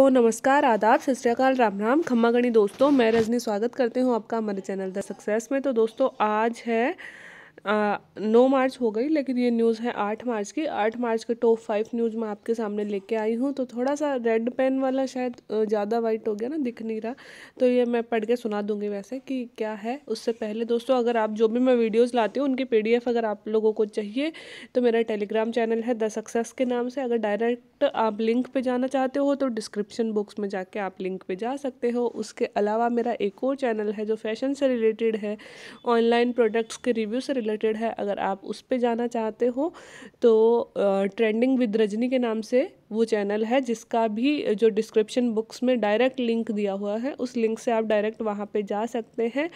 तो नमस्कार आदाब सत श्रीकाल राम राम खम्मा गणी दोस्तों मैं रजनी स्वागत करती हूँ आपका हमारे चैनल द सक्सेस में तो दोस्तों आज है नौ मार्च हो गई लेकिन ये न्यूज़ है आठ मार्च की आठ मार्च के टॉप फाइव न्यूज़ मैं आपके सामने लेके आई हूँ तो थोड़ा सा रेड पेन वाला शायद ज़्यादा वाइट हो गया ना दिख नहीं रहा तो ये मैं पढ़ के सुना दूँगी वैसे कि क्या है उससे पहले दोस्तों अगर आप जो भी मैं वीडियोज़ लाती हूँ उनकी पी अगर आप लोगों को चाहिए तो मेरा टेलीग्राम चैनल है द सक्सेस के नाम से अगर डायरेक्ट आप लिंक पर जाना चाहते हो तो डिस्क्रिप्शन बॉक्स में जाके आप लिंक पर जा सकते हो उसके अलावा मेरा एक और चैनल है जो फैशन से रिलेटेड है ऑनलाइन प्रोडक्ट्स के रिव्यू से रिलेटेड है अगर आप उस पर जाना चाहते हो तो ट्रेंडिंग विद रजनी के नाम से वो चैनल है जिसका भी जो डिस्क्रिप्शन बुक्स में डायरेक्ट लिंक दिया हुआ है उस लिंक से आप डायरेक्ट वहाँ पे जा सकते हैं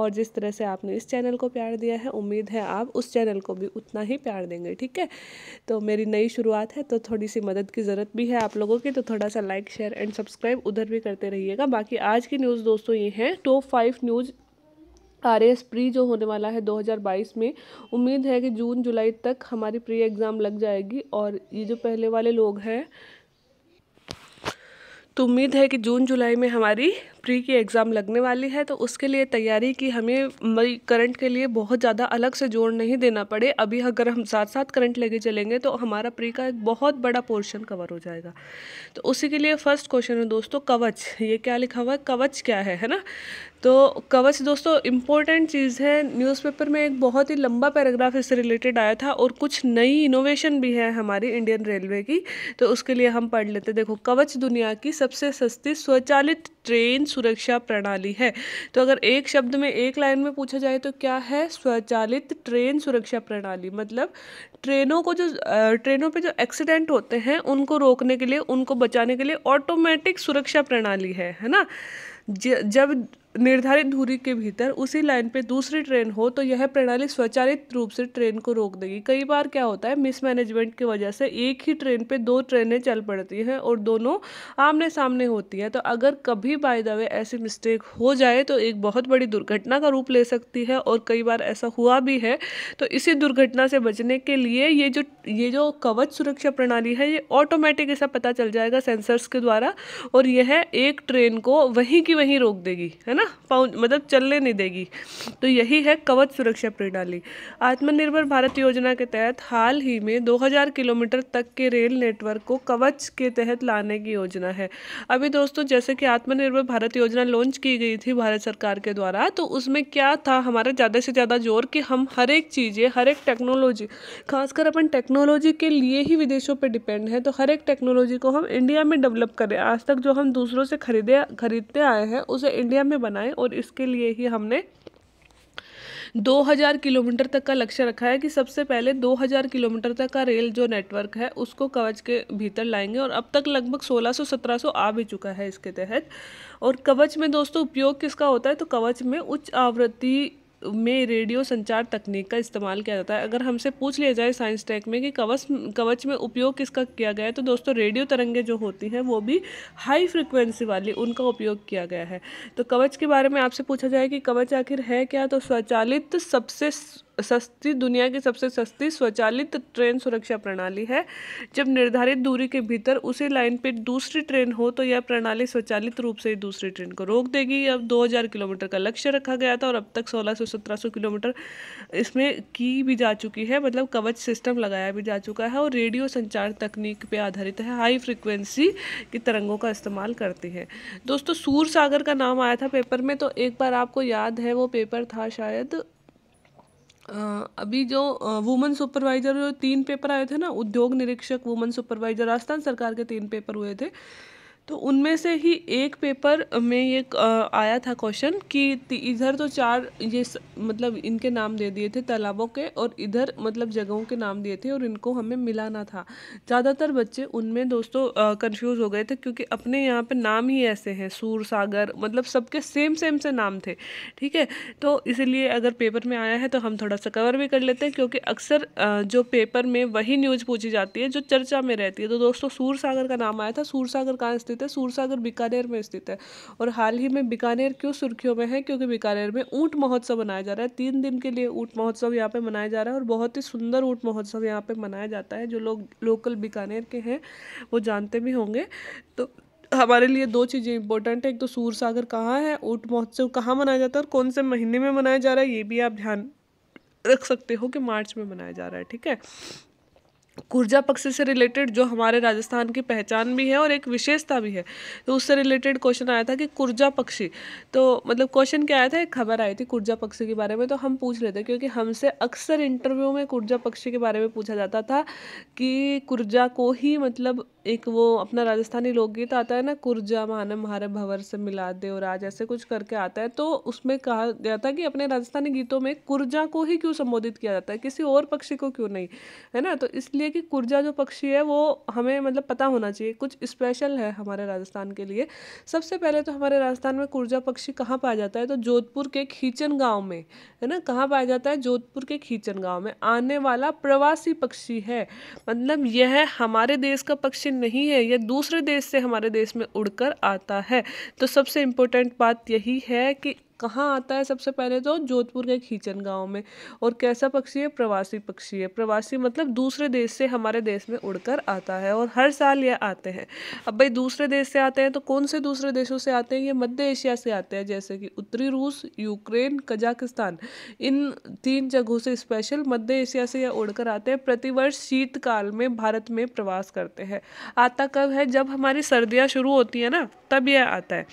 और जिस तरह से आपने इस चैनल को प्यार दिया है उम्मीद है आप उस चैनल को भी उतना ही प्यार देंगे ठीक है तो मेरी नई शुरुआत है तो थोड़ी सी मदद की ज़रूरत भी है आप लोगों की तो थोड़ा सा लाइक शेयर एंड सब्सक्राइब उधर भी करते रहिएगा बाकी आज की न्यूज़ दोस्तों ये हैं top five news R S pre जो होने वाला है 2022 में उम्मीद है कि जून जुलाई तक हमारी प्री एग्ज़ाम लग जाएगी और ये जो पहले वाले लोग हैं तो उम्मीद है कि जून जुलाई में हमारी प्री की एग्ज़ाम लगने वाली है तो उसके लिए तैयारी की हमें करंट के लिए बहुत ज़्यादा अलग से जोड़ नहीं देना पड़े अभी अगर हम साथ साथ करंट लेके चलेंगे तो हमारा प्री का एक बहुत बड़ा पोर्शन कवर हो जाएगा तो उसी के लिए फर्स्ट क्वेश्चन है दोस्तों कवच ये क्या लिखा हुआ है कवच क्या है है ना तो कवच दोस्तों इम्पोर्टेंट चीज़ है न्यूज़पेपर में एक बहुत ही लंबा पैराग्राफ इससे रिलेटेड आया था और कुछ नई इनोवेशन भी है हमारी इंडियन रेलवे की तो उसके लिए हम पढ़ लेते देखो कवच दुनिया की सबसे सस्ती स्वचालित ट्रेन सुरक्षा प्रणाली है तो अगर एक शब्द में एक लाइन में पूछा जाए तो क्या है स्वचालित ट्रेन सुरक्षा प्रणाली मतलब ट्रेनों को जो ट्रेनों पे जो एक्सीडेंट होते हैं उनको रोकने के लिए उनको बचाने के लिए ऑटोमेटिक सुरक्षा प्रणाली है है ना जब निर्धारित दूरी के भीतर उसी लाइन पे दूसरी ट्रेन हो तो यह प्रणाली स्वचालित रूप से ट्रेन को रोक देगी कई बार क्या होता है मिसमैनेजमेंट की वजह से एक ही ट्रेन पे दो ट्रेनें चल पड़ती हैं और दोनों आमने सामने होती हैं तो अगर कभी बाय द वे ऐसी मिस्टेक हो जाए तो एक बहुत बड़ी दुर्घटना का रूप ले सकती है और कई बार ऐसा हुआ भी है तो इसी दुर्घटना से बचने के लिए ये जो ये जो कवच सुरक्षा प्रणाली है ये ऑटोमेटिक ऐसा पता चल जाएगा सेंसर्स के द्वारा और यह एक ट्रेन को वहीं की वहीं रोक देगी है ना ना पहुँच मतलब चलने नहीं देगी तो यही है कवच सुरक्षा प्रणाली आत्मनिर्भर भारत योजना के तहत हाल ही में 2000 किलोमीटर तक के रेल नेटवर्क को कवच के तहत लाने की योजना है अभी दोस्तों जैसे कि आत्मनिर्भर भारत योजना लॉन्च की गई थी भारत सरकार के द्वारा तो उसमें क्या था हमारा ज़्यादा से ज़्यादा जोर कि हम हर एक चीज़ें हर एक टेक्नोलॉजी खासकर अपन टेक्नोलॉजी के लिए ही विदेशों पर डिपेंड है तो हर एक टेक्नोलॉजी को हम इंडिया में डेवलप करें आज तक जो हम दूसरों से खरीदे खरीदते आए हैं उसे इंडिया में बना बनाए और इसके लिए ही हमने 2000 किलोमीटर तक का लक्ष्य रखा है कि सबसे पहले 2000 किलोमीटर तक का रेल जो नेटवर्क है उसको कवच के भीतर लाएंगे और अब तक लगभग 1600-1700 आ भी चुका है इसके तहत और कवच में दोस्तों उपयोग किसका होता है तो कवच में उच्च आवृत्ति में रेडियो संचार तकनीक का इस्तेमाल किया जाता है अगर हमसे पूछ लिया जाए साइंस टैक में कि कवच कवच में उपयोग किसका किया गया है तो दोस्तों रेडियो तरंगे जो होती हैं वो भी हाई फ्रिक्वेंसी वाली उनका उपयोग किया गया है तो कवच के बारे में आपसे पूछा जाए कि कवच आखिर है क्या तो स्वचालित सबसे सस्ती दुनिया की सबसे सस्ती स्वचालित ट्रेन सुरक्षा प्रणाली है जब निर्धारित दूरी के भीतर उसी लाइन पर दूसरी ट्रेन हो तो यह प्रणाली स्वचालित रूप से दूसरी ट्रेन को रोक देगी अब 2000 किलोमीटर का लक्ष्य रखा गया था और अब तक 1600 से 1700 किलोमीटर इसमें की भी जा चुकी है मतलब कवच सिस्टम लगाया भी जा चुका है और रेडियो संचार तकनीक पर आधारित है हाई फ्रिक्वेंसी की तरंगों का इस्तेमाल करती है दोस्तों सूर सागर का नाम आया था पेपर में तो एक बार आपको याद है वो पेपर था शायद अभी जो वुमेन सुपरवाइजर तीन पेपर आए थे ना उद्योग निरीक्षक वुमेन सुपरवाइजर राजस्थान सरकार के तीन पेपर हुए थे तो उनमें से ही एक पेपर में ये आया था क्वेश्चन कि इधर तो चार ये स, मतलब इनके नाम दे दिए थे तालाबों के और इधर मतलब जगहों के नाम दिए थे और इनको हमें मिलाना था ज़्यादातर बच्चे उनमें दोस्तों कंफ्यूज हो गए थे क्योंकि अपने यहाँ पे नाम ही ऐसे हैं सूर सागर मतलब सबके सेम सेम से नाम थे ठीक है तो इसीलिए अगर पेपर में आया है तो हम थोड़ा सा कवर भी कर लेते हैं क्योंकि अक्सर जो पेपर में वही न्यूज़ पूछी जाती है जो चर्चा में रहती है तो दोस्तों सूर सागर का नाम आया था सूर सागर कहाँ स्थित स्थित है सूरसागर बीकानेर में स्थित है और हाल ही में बीकानेर क्यों सुर्खियों में है क्योंकि बीकानेर में ऊँट महोत्सव मनाया जा रहा है तीन दिन के लिए ऊँट महोत्सव यहाँ पर मनाया जा रहा है और बहुत ही सुंदर ऊँट महोत्सव यहाँ पर मनाया जाता है जो लोग लोकल बीकानेर के हैं वो जानते भी होंगे तो हमारे लिए दो चीज़ें इंपॉर्टेंट है एक तो सूरसागर कहाँ है ऊँट महोत्सव कहाँ मनाया जाता है और कौन से महीने में मनाया जा रहा है ये भी आप ध्यान रख सकते हो कि मार्च में मनाया जा रहा है ठीक है कुर्जा पक्ष से रिलेटेड जो हमारे राजस्थान की पहचान भी है और एक विशेषता भी है तो उससे रिलेटेड क्वेश्चन आया था कि कुर्जा पक्षी तो मतलब क्वेश्चन क्या आया था एक खबर आई थी कुर्जा पक्षी के बारे में तो हम पूछ लेते क्योंकि हमसे अक्सर इंटरव्यू में कुर्जा पक्षी के बारे में पूछा जाता था कि कुर्जा को ही मतलब एक वो अपना राजस्थानी लोकगीत आता है ना कुर्जा मानम हारे भंवर से मिला दे और आज ऐसे कुछ करके आता है तो उसमें कहा गया था कि अपने राजस्थानी गीतों में कुर्जा को ही क्यों संबोधित किया जाता है किसी और पक्षी को क्यों नहीं है ना तो इसलिए कि कुर्जा जो पक्षी है वो हमें मतलब पता होना चाहिए कुछ स्पेशल है हमारे राजस्थान के लिए सबसे पहले तो हमारे राजस्थान में कुर्जा पक्षी कहाँ पाया जाता है तो जोधपुर के खींचन गाँव में है ना कहाँ पाया जाता है जोधपुर के खींचन गाँव में आने वाला प्रवासी पक्षी है मतलब यह हमारे देश का पक्षी नहीं है यह दूसरे देश से हमारे देश में उड़कर आता है तो सबसे इम्पोर्टेंट बात यही है कि कहाँ आता है सबसे पहले तो जोधपुर के खींचन गाँव में और कैसा पक्षी है प्रवासी पक्षी है प्रवासी मतलब दूसरे देश से हमारे देश में उड़कर आता है और हर साल यह आते हैं अब भाई दूसरे देश से आते हैं तो कौन से दूसरे देशों से आते हैं ये मध्य एशिया से आते हैं जैसे कि उत्तरी रूस यूक्रेन कजाकिस्तान इन तीन जगहों से स्पेशल मध्य एशिया से यह उड़कर आते हैं प्रतिवर्ष शीतकाल में भारत में प्रवास करते हैं आता कब है जब हमारी सर्दियाँ शुरू होती हैं ना तब यह आता है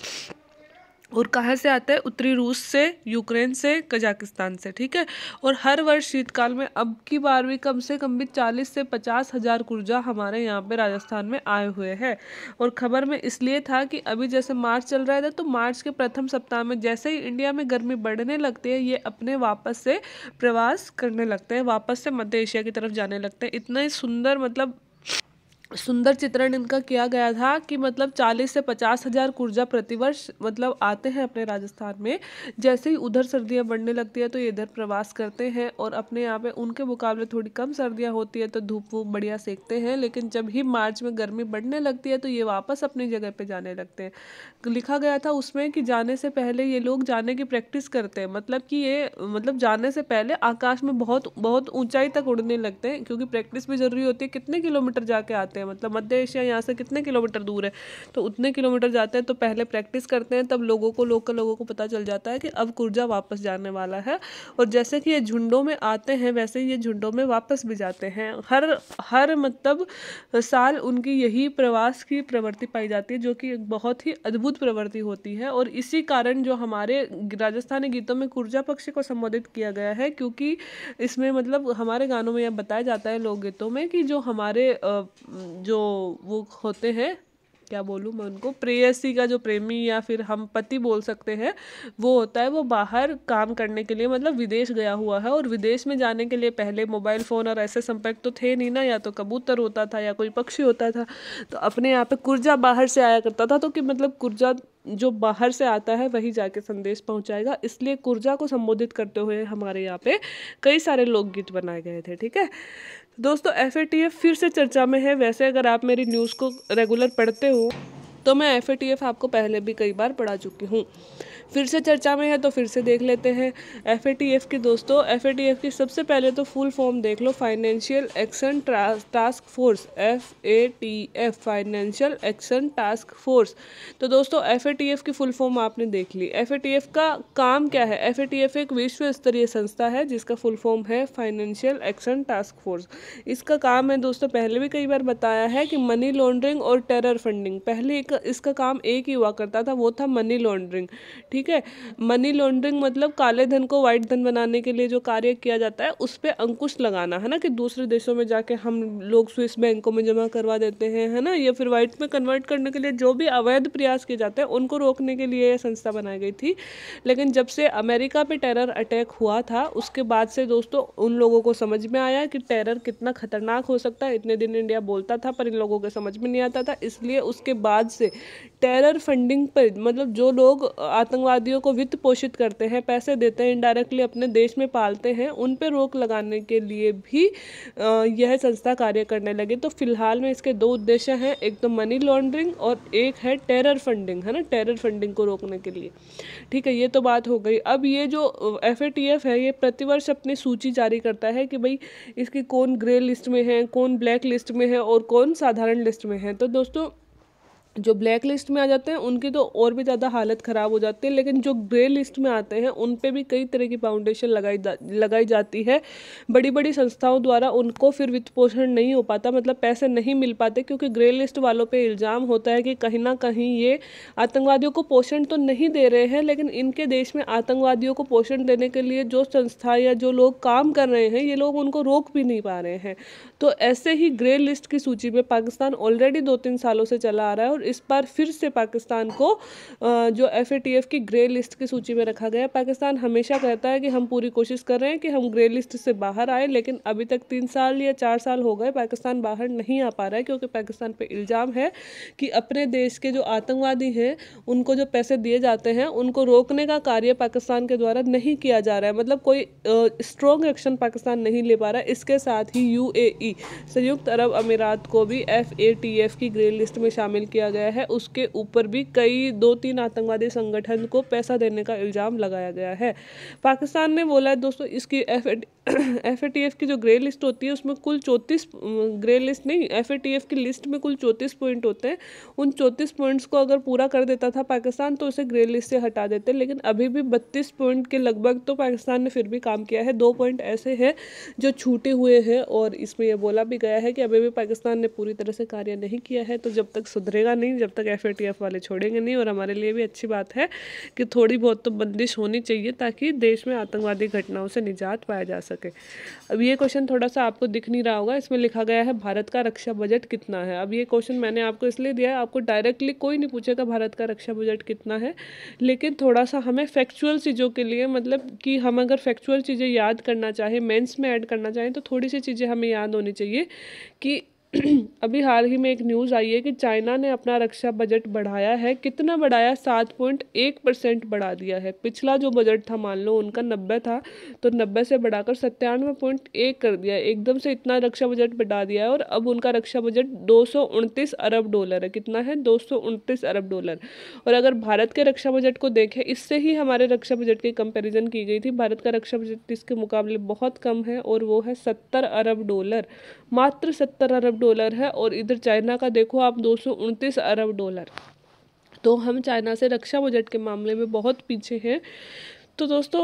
और कहाँ से आता है उत्तरी रूस से यूक्रेन से कजाकिस्तान से ठीक है और हर वर्ष शीतकाल में अब की बार भी कम से कम भी चालीस से पचास हज़ार कुर्जा हमारे यहाँ पे राजस्थान में आए हुए हैं और ख़बर में इसलिए था कि अभी जैसे मार्च चल रहा था तो मार्च के प्रथम सप्ताह में जैसे ही इंडिया में गर्मी बढ़ने लगती है ये अपने वापस से प्रवास करने लगते हैं वापस से मध्य एशिया की तरफ जाने लगते हैं इतना ही सुंदर मतलब सुंदर चित्रण इनका किया गया था कि मतलब चालीस से पचास हज़ार कुर्जा प्रतिवर्ष मतलब आते हैं अपने राजस्थान में जैसे ही उधर सर्दियाँ बढ़ने लगती है तो ये इधर प्रवास करते हैं और अपने यहाँ पे उनके मुकाबले थोड़ी कम सर्दियाँ होती है तो धूप वूप बढ़िया सेकते हैं लेकिन जब ही मार्च में गर्मी बढ़ने लगती है तो ये वापस अपनी जगह पर जाने लगते हैं लिखा गया था उसमें कि जाने से पहले ये लोग जाने की प्रैक्टिस करते हैं मतलब कि ये मतलब जाने से पहले आकाश में बहुत बहुत ऊँचाई तक उड़ने लगते हैं क्योंकि प्रैक्टिस भी ज़रूरी होती है कितने किलोमीटर जाके आते हैं हैं मतलब मध्य एशिया यहाँ से कितने किलोमीटर दूर है तो उतने किलोमीटर जाते हैं तो पहले प्रैक्टिस करते हैं तब लोगों को लोकल लोगों को पता चल जाता है कि अब कुर्जा वापस जाने वाला है और जैसे कि ये झुंडों में आते हैं वैसे ये झुंडों में वापस भी जाते हैं हर हर मतलब साल उनकी यही प्रवास की प्रवृत्ति पाई जाती है जो कि एक बहुत ही अद्भुत प्रवृत्ति होती है और इसी कारण जो हमारे राजस्थानी गीतों में कुर्जा पक्ष को संबोधित किया गया है क्योंकि इसमें मतलब हमारे गानों में यह बताया जाता है लोकगीतों में कि जो हमारे जो वो होते हैं क्या बोलूँ मैं उनको प्रेयसी का जो प्रेमी या फिर हम पति बोल सकते हैं वो होता है वो बाहर काम करने के लिए मतलब विदेश गया हुआ है और विदेश में जाने के लिए पहले मोबाइल फ़ोन और ऐसे संपर्क तो थे नहीं ना या तो कबूतर होता था या कोई पक्षी होता था तो अपने यहाँ पे कुर्जा बाहर से आया करता था तो कि मतलब कुर्जा जो बाहर से आता है वही जाके संदेश पहुंचाएगा इसलिए कुर्जा को संबोधित करते हुए हमारे यहाँ पे कई सारे लोकगीत बनाए गए थे ठीक है दोस्तों एफ फिर से चर्चा में है वैसे अगर आप मेरी न्यूज़ को रेगुलर पढ़ते हो तो मैं एफ आपको पहले भी कई बार पढ़ा चुकी हूँ फिर से चर्चा में है तो फिर से देख लेते हैं एफ के दोस्तों एफ की सबसे पहले तो फुल फॉर्म देख लो financial action task force F A T F financial action task force तो दोस्तों एफ की फुल फॉर्म आपने देख ली एफ का काम क्या है एफ एक विश्व स्तरीय संस्था है जिसका फुल फॉर्म है फाइनेंशियल एक्शन टास्क फोर्स इसका काम है दोस्तों पहले भी कई बार बताया है कि मनी लॉन्ड्रिंग और टेरर फंडिंग पहले एक, इसका काम एक ही हुआ करता था वो था मनी लॉन्ड्रिंग ठीक ठीक है मनी लॉन्ड्रिंग मतलब काले धन को व्हाइट धन बनाने के लिए जो कार्य किया जाता है उस पर अंकुश लगाना है ना कि दूसरे देशों में जाके हम लोग स्विस बैंकों में जमा करवा देते हैं है ना या फिर व्हाइट में कन्वर्ट करने के लिए जो भी अवैध प्रयास किए जाते हैं उनको रोकने के लिए यह संस्था बनाई गई थी लेकिन जब से अमेरिका पर टेरर अटैक हुआ था उसके बाद से दोस्तों उन लोगों को समझ में आया कि टेरर कितना खतरनाक हो सकता है इतने दिन इंडिया बोलता था पर इन लोगों के समझ में नहीं आता था इसलिए उसके बाद से टेरर फंडिंग पर मतलब जो लोग आतंकवाद आतंकवादियों को वित्त पोषित करते हैं पैसे देते हैं इनडायरेक्टली अपने देश में पालते हैं उन पर रोक लगाने के लिए भी यह संस्था कार्य करने लगे तो फिलहाल में इसके दो उद्देश्य हैं एक तो मनी लॉन्ड्रिंग और एक है टेरर फंडिंग है ना टेरर फंडिंग को रोकने के लिए ठीक है ये तो बात हो गई अब ये जो एफ है ये प्रतिवर्ष अपनी सूची जारी करता है कि भाई इसकी कौन ग्रे लिस्ट में है कौन ब्लैक लिस्ट में है और कौन साधारण लिस्ट में है तो दोस्तों जो ब्लैक लिस्ट में आ जाते हैं उनकी तो और भी ज़्यादा हालत ख़राब हो जाती है लेकिन जो ग्रे लिस्ट में आते हैं उन पे भी कई तरह की फाउंडेशन लगाई जा, लगाई जाती है बड़ी बड़ी संस्थाओं द्वारा उनको फिर वित्त पोषण नहीं हो पाता मतलब पैसे नहीं मिल पाते क्योंकि ग्रे लिस्ट वालों पे इल्ज़ाम होता है कि कहीं ना कहीं ये आतंकवादियों को पोषण तो नहीं दे रहे हैं लेकिन इनके देश में आतंकवादियों को पोषण देने के लिए जो संस्था या जो लोग काम कर रहे हैं ये लोग उनको रोक भी नहीं पा रहे हैं तो ऐसे ही ग्रे लिस्ट की सूची में पाकिस्तान ऑलरेडी दो तीन सालों से चला आ रहा है और और इस बार फिर से पाकिस्तान को जो एफ की ग्रे लिस्ट की सूची में रखा गया पाकिस्तान हमेशा कहता है कि हम पूरी कोशिश कर रहे हैं कि हम ग्रे लिस्ट से बाहर आए लेकिन अभी तक तीन साल या चार साल हो गए पाकिस्तान बाहर नहीं आ पा रहा है क्योंकि पाकिस्तान पर इल्ज़ाम है कि अपने देश के जो आतंकवादी हैं उनको जो पैसे दिए जाते हैं उनको रोकने का कार्य पाकिस्तान के द्वारा नहीं किया जा रहा है मतलब कोई स्ट्रॉन्ग एक्शन पाकिस्तान नहीं ले पा रहा इसके साथ ही यू e, संयुक्त अरब अमीरात को भी एफ की ग्रे लिस्ट में शामिल किया गया है उसके ऊपर भी कई दो तीन आतंकवादी संगठन को पैसा देने का इल्ज़ाम लगाया गया है पाकिस्तान ने बोला है दोस्तों इसकी एफ एफ की जो ग्रे लिस्ट होती है उसमें कुल चौंतीस ग्रे लिस्ट नहीं एफ की लिस्ट में कुल चौंतीस पॉइंट होते हैं उन चौंतीस पॉइंट्स को अगर पूरा कर देता था पाकिस्तान तो उसे ग्रे लिस्ट से हटा देते लेकिन अभी भी बत्तीस पॉइंट के लगभग तो पाकिस्तान ने फिर भी काम किया है दो पॉइंट ऐसे हैं जो छूटे हुए हैं और इसमें यह बोला भी गया है कि अभी भी पाकिस्तान ने पूरी तरह से कार्य नहीं किया है तो जब तक सुधरेगा नहीं जब तक एफ वाले छोड़ेंगे नहीं और हमारे लिए भी अच्छी बात है कि थोड़ी बहुत तो बंदिश होनी चाहिए ताकि देश में आतंकवादी घटनाओं से निजात पाया जा सके सके अब ये क्वेश्चन थोड़ा सा आपको दिख नहीं रहा होगा इसमें लिखा गया है भारत का रक्षा बजट कितना है अब ये क्वेश्चन मैंने आपको इसलिए दिया है आपको डायरेक्टली कोई नहीं पूछेगा भारत का रक्षा बजट कितना है लेकिन थोड़ा सा हमें फैक्चुअल चीज़ों के लिए मतलब कि हम अगर फैक्चुअल चीज़ें याद करना चाहें मेन्स में ऐड करना चाहें तो थोड़ी सी चीज़ें हमें याद होनी चाहिए कि अभी हाल ही में एक न्यूज़ आई है कि चाइना ने अपना रक्षा बजट बढ़ाया है कितना बढ़ाया सात पॉइंट एक परसेंट बढ़ा दिया है पिछला जो बजट था मान लो उनका नब्बे था तो नब्बे से बढ़ाकर सत्तानवे पॉइंट एक कर दिया एकदम से इतना रक्षा बजट बढ़ा दिया है और अब उनका रक्षा बजट दो अरब डॉलर है कितना है दो अरब डॉलर और अगर भारत के रक्षा बजट को देखें इससे ही हमारे रक्षा बजट की कंपेरिजन की गई थी भारत का रक्षा बजट इसके मुकाबले बहुत कम है और वो है सत्तर अरब डॉलर मात्र सत्तर अरब डॉलर है और इधर चाइना का देखो आप दो अरब डॉलर तो हम चाइना से रक्षा बजट के मामले में बहुत पीछे हैं तो दोस्तों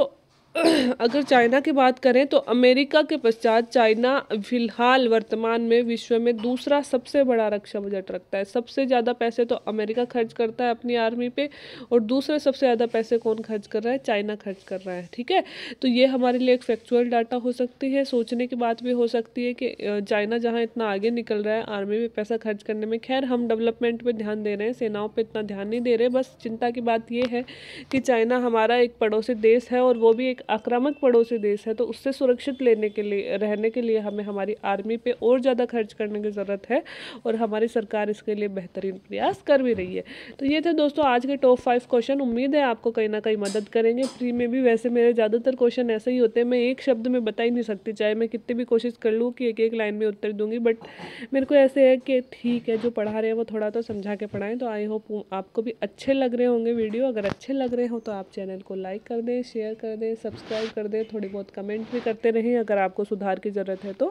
अगर चाइना की बात करें तो अमेरिका के पश्चात चाइना फिलहाल वर्तमान में विश्व में दूसरा सबसे बड़ा रक्षा बजट रखता है सबसे ज़्यादा पैसे तो अमेरिका खर्च करता है अपनी आर्मी पे और दूसरे सबसे ज़्यादा पैसे कौन खर्च कर रहा है चाइना खर्च कर रहा है ठीक है तो ये हमारे लिए एक फैक्चुअल डाटा हो सकती है सोचने की बात भी हो सकती है कि चाइना जहाँ इतना आगे निकल रहा है आर्मी में पैसा खर्च करने में खैर हम डेवलपमेंट पर ध्यान दे रहे हैं सेनाओं पर इतना ध्यान नहीं दे रहे बस चिंता की बात ये है कि चाइना हमारा एक पड़ोसी देश है और वो भी एक आक्रामक पड़ोसी देश है तो उससे सुरक्षित लेने के लिए रहने के लिए हमें हमारी आर्मी पे और ज़्यादा खर्च करने की ज़रूरत है और हमारी सरकार इसके लिए बेहतरीन प्रयास कर भी रही है तो ये थे दोस्तों आज के टॉप फाइव क्वेश्चन उम्मीद है आपको कहीं ना कहीं मदद करेंगे फ्री में भी वैसे मेरे ज़्यादातर क्वेश्चन ऐसे ही होते हैं मैं एक शब्द में बता ही नहीं सकती चाहे मैं कितनी भी कोशिश कर लूँ कि एक एक लाइन में उत्तर दूंगी बट मेरे को ऐसे है कि ठीक है जो पढ़ा रहे हैं वो थोड़ा तो समझा के पढ़ाएँ तो आई होप आपको भी अच्छे लग रहे होंगे वीडियो अगर अच्छे लग रहे हो तो आप चैनल को लाइक कर दें शेयर कर दें सब सब्सक्राइब कर दें थोड़ी बहुत कमेंट भी करते रहें अगर आपको सुधार की ज़रूरत है तो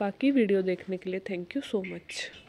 बाकी वीडियो देखने के लिए थैंक यू सो मच